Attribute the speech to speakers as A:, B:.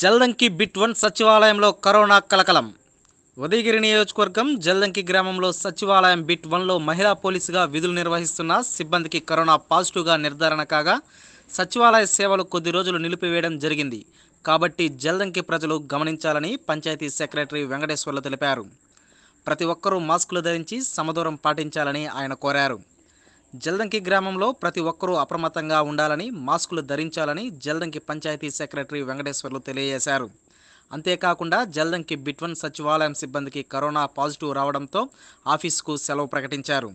A: జల్లంకి bit one సచివాలయంలో corona కలకలం ఉదయగిరి నియోజకవర్గం జల్లంకి గ్రామంలో సచివాలయం బిట్ వన్లో మహిళా పోలీసుగా విధులు నిర్వహిస్తున్న సిబ్బందికి కరోనా పాజిటివ్గా నిర్ధారణ కాగా సచివాలయ సేవలు కొద్ది రోజులు నిలిపివేయడం జరిగింది కాబట్టి జల్లంకి ప్రజలు గమనించాలని పంచాయతీ సెక్రటరీ వెంకటేశ్వర్లు తెలిపారు ప్రతి ఒక్కరూ మాస్కులు ధరించి సమదూరం పాటించాలని ఆయన కోరారు జల్దంకి గ్రామంలో ప్రతి ఒక్కరూ అప్రమత్తంగా ఉండాలని మాస్కులు ధరించాలని జల్దంకి పంచాయతీ సెక్రటరీ వెంకటేశ్వర్లు తెలియజేశారు అంతేకాకుండా జల్దంకి బిట్వన్ సచివాలయం సిబ్బందికి కరోనా పాజిటివ్ రావడంతో ఆఫీసుకు సెలవు ప్రకటించారు